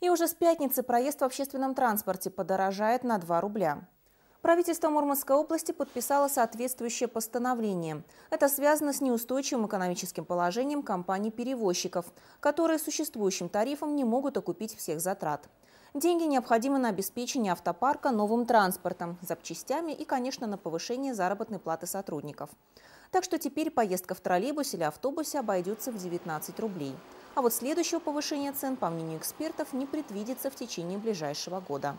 И уже с пятницы проезд в общественном транспорте подорожает на 2 рубля. Правительство Мурманской области подписало соответствующее постановление. Это связано с неустойчивым экономическим положением компаний-перевозчиков, которые существующим тарифом не могут окупить всех затрат. Деньги необходимы на обеспечение автопарка новым транспортом, запчастями и, конечно, на повышение заработной платы сотрудников. Так что теперь поездка в троллейбусе или автобусе обойдется в 19 рублей. А вот следующего повышения цен, по мнению экспертов, не предвидится в течение ближайшего года.